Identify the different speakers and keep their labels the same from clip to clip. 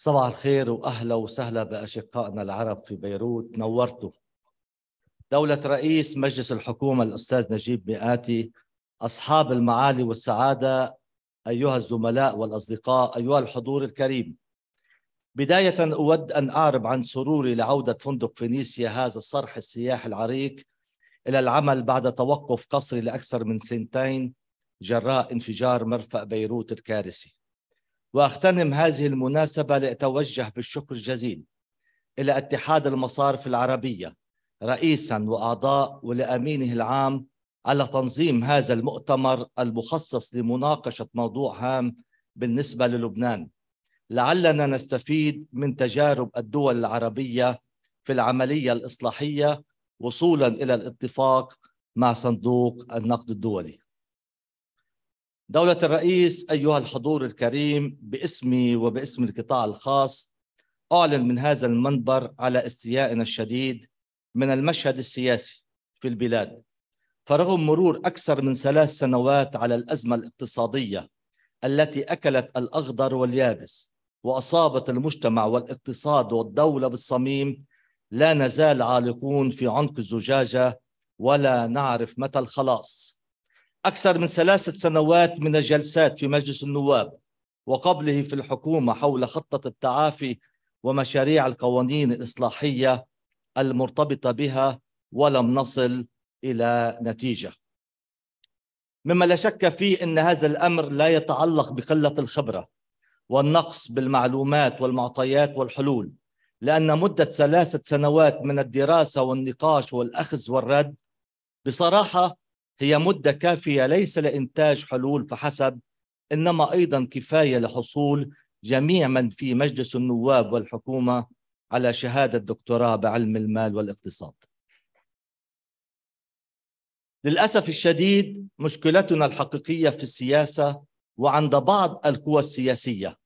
Speaker 1: صباح الخير واهلا وسهلا باشقائنا العرب في بيروت نورتوا. دولة رئيس مجلس الحكومة الاستاذ نجيب مئاتي اصحاب المعالي والسعادة ايها الزملاء والاصدقاء ايها الحضور الكريم. بداية اود ان اعرب عن سروري لعودة فندق فينيسيا هذا الصرح السياحي العريق الى العمل بعد توقف قصري لاكثر من سنتين جراء انفجار مرفأ بيروت الكارثي. واغتنم هذه المناسبه لاتوجه بالشكر الجزيل الى اتحاد المصارف العربيه رئيسا واعضاء ولامينه العام على تنظيم هذا المؤتمر المخصص لمناقشه موضوع هام بالنسبه للبنان لعلنا نستفيد من تجارب الدول العربيه في العمليه الاصلاحيه وصولا الى الاتفاق مع صندوق النقد الدولي دولة الرئيس أيها الحضور الكريم باسمي وباسم القطاع الخاص أعلن من هذا المنبر على استيائنا الشديد من المشهد السياسي في البلاد فرغم مرور أكثر من ثلاث سنوات على الأزمة الاقتصادية التي أكلت الأخضر واليابس وأصابت المجتمع والاقتصاد والدولة بالصميم لا نزال عالقون في عنق الزجاجة ولا نعرف متى الخلاص أكثر من ثلاثة سنوات من الجلسات في مجلس النواب وقبله في الحكومة حول خطة التعافي ومشاريع القوانين الإصلاحية المرتبطة بها ولم نصل إلى نتيجة مما لا شك فيه أن هذا الأمر لا يتعلق بقلة الخبرة والنقص بالمعلومات والمعطيات والحلول لأن مدة ثلاثة سنوات من الدراسة والنقاش والأخذ والرد بصراحة هي مدة كافية ليس لإنتاج حلول فحسب إنما أيضا كفاية لحصول جميع من في مجلس النواب والحكومة على شهادة دكتوراه بعلم المال والاقتصاد للأسف الشديد مشكلتنا الحقيقية في السياسة وعند بعض القوى السياسية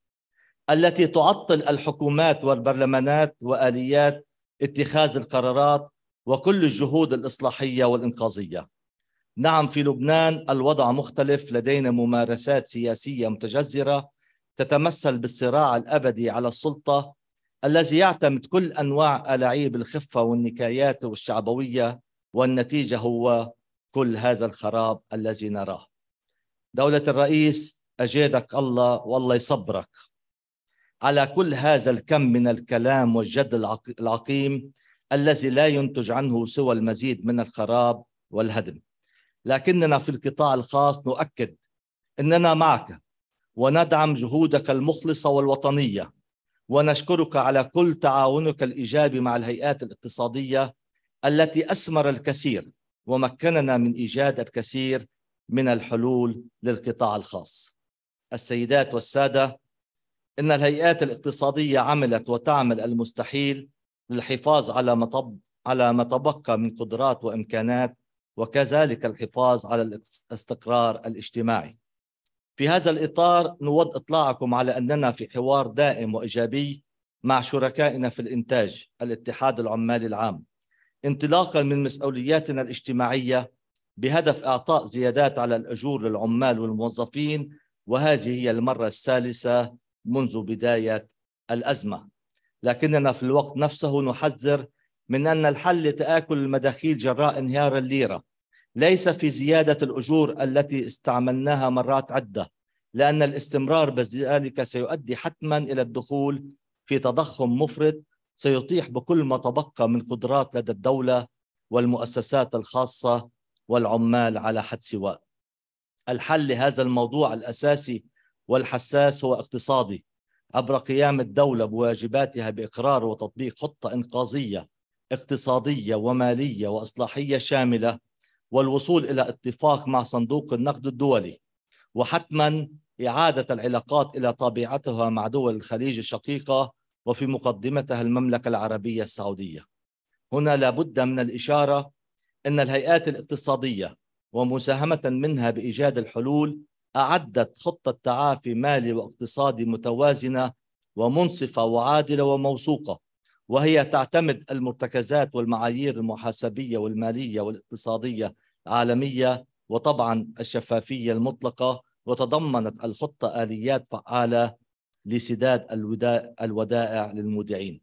Speaker 1: التي تعطل الحكومات والبرلمانات وآليات اتخاذ القرارات وكل الجهود الإصلاحية والإنقاذية نعم في لبنان الوضع مختلف لدينا ممارسات سياسيه متجذره تتمثل بالصراع الابدي على السلطه الذي يعتمد كل انواع الاعيب الخفه والنكايات والشعبويه والنتيجه هو كل هذا الخراب الذي نراه. دوله الرئيس اجادك الله والله يصبرك. على كل هذا الكم من الكلام والجد العقيم الذي لا ينتج عنه سوى المزيد من الخراب والهدم. لكننا في القطاع الخاص نؤكد اننا معك وندعم جهودك المخلصه والوطنيه ونشكرك على كل تعاونك الايجابي مع الهيئات الاقتصاديه التي اثمر الكثير ومكننا من ايجاد الكثير من الحلول للقطاع الخاص. السيدات والساده ان الهيئات الاقتصاديه عملت وتعمل المستحيل للحفاظ على مطب على ما تبقى من قدرات وامكانات وكذلك الحفاظ على الاستقرار الاجتماعي في هذا الإطار نود إطلاعكم على أننا في حوار دائم وإيجابي مع شركائنا في الإنتاج الاتحاد العمالي العام انطلاقا من مسؤولياتنا الاجتماعية بهدف إعطاء زيادات على الأجور للعمال والموظفين وهذه هي المرة الثالثة منذ بداية الأزمة لكننا في الوقت نفسه نحذر من أن الحل لتآكل المداخيل جراء انهيار الليرة ليس في زيادة الأجور التي استعملناها مرات عدة لأن الاستمرار بذلك سيؤدي حتما إلى الدخول في تضخم مفرط سيطيح بكل ما تبقى من قدرات لدى الدولة والمؤسسات الخاصة والعمال على حد سواء الحل لهذا الموضوع الأساسي والحساس هو اقتصادي عبر قيام الدولة بواجباتها بإقرار وتطبيق خطة إنقاذية اقتصادية ومالية وإصلاحية شاملة والوصول إلى اتفاق مع صندوق النقد الدولي وحتما إعادة العلاقات إلى طبيعتها مع دول الخليج الشقيقة وفي مقدمتها المملكة العربية السعودية هنا لابد من الإشارة أن الهيئات الاقتصادية ومساهمة منها بإيجاد الحلول أعدت خطة تعافي مالي واقتصادي متوازنة ومنصفة وعادلة وموثوقة وهي تعتمد المرتكزات والمعايير المحاسبية والمالية والاقتصادية العالمية وطبعا الشفافية المطلقة وتضمنت الخطة آليات فعالة لسداد الودائع للمودعين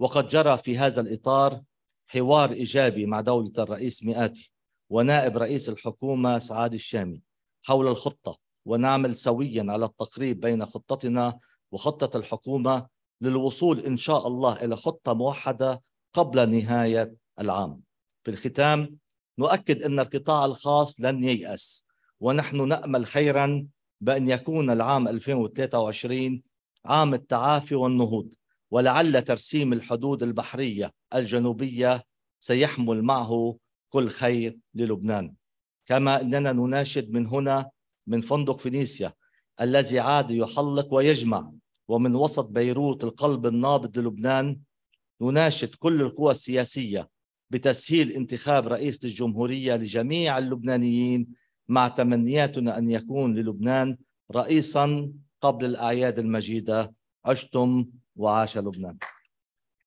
Speaker 1: وقد جرى في هذا الإطار حوار إيجابي مع دولة الرئيس مئاتي ونائب رئيس الحكومة سعاد الشامي حول الخطة ونعمل سويا على التقريب بين خطتنا وخطة الحكومة للوصول إن شاء الله إلى خطة موحدة قبل نهاية العام في الختام نؤكد أن القطاع الخاص لن ييأس ونحن نأمل خيرا بأن يكون العام 2023 عام التعافي والنهوض ولعل ترسيم الحدود البحرية الجنوبية سيحمل معه كل خير للبنان كما أننا نناشد من هنا من فندق فينيسيا الذي عاد يحلق ويجمع ومن وسط بيروت القلب النابض للبنان نناشد كل القوى السياسية بتسهيل انتخاب رئيس الجمهورية لجميع اللبنانيين مع تمنياتنا أن يكون للبنان رئيسا قبل الأعياد المجيدة عشتم وعاش لبنان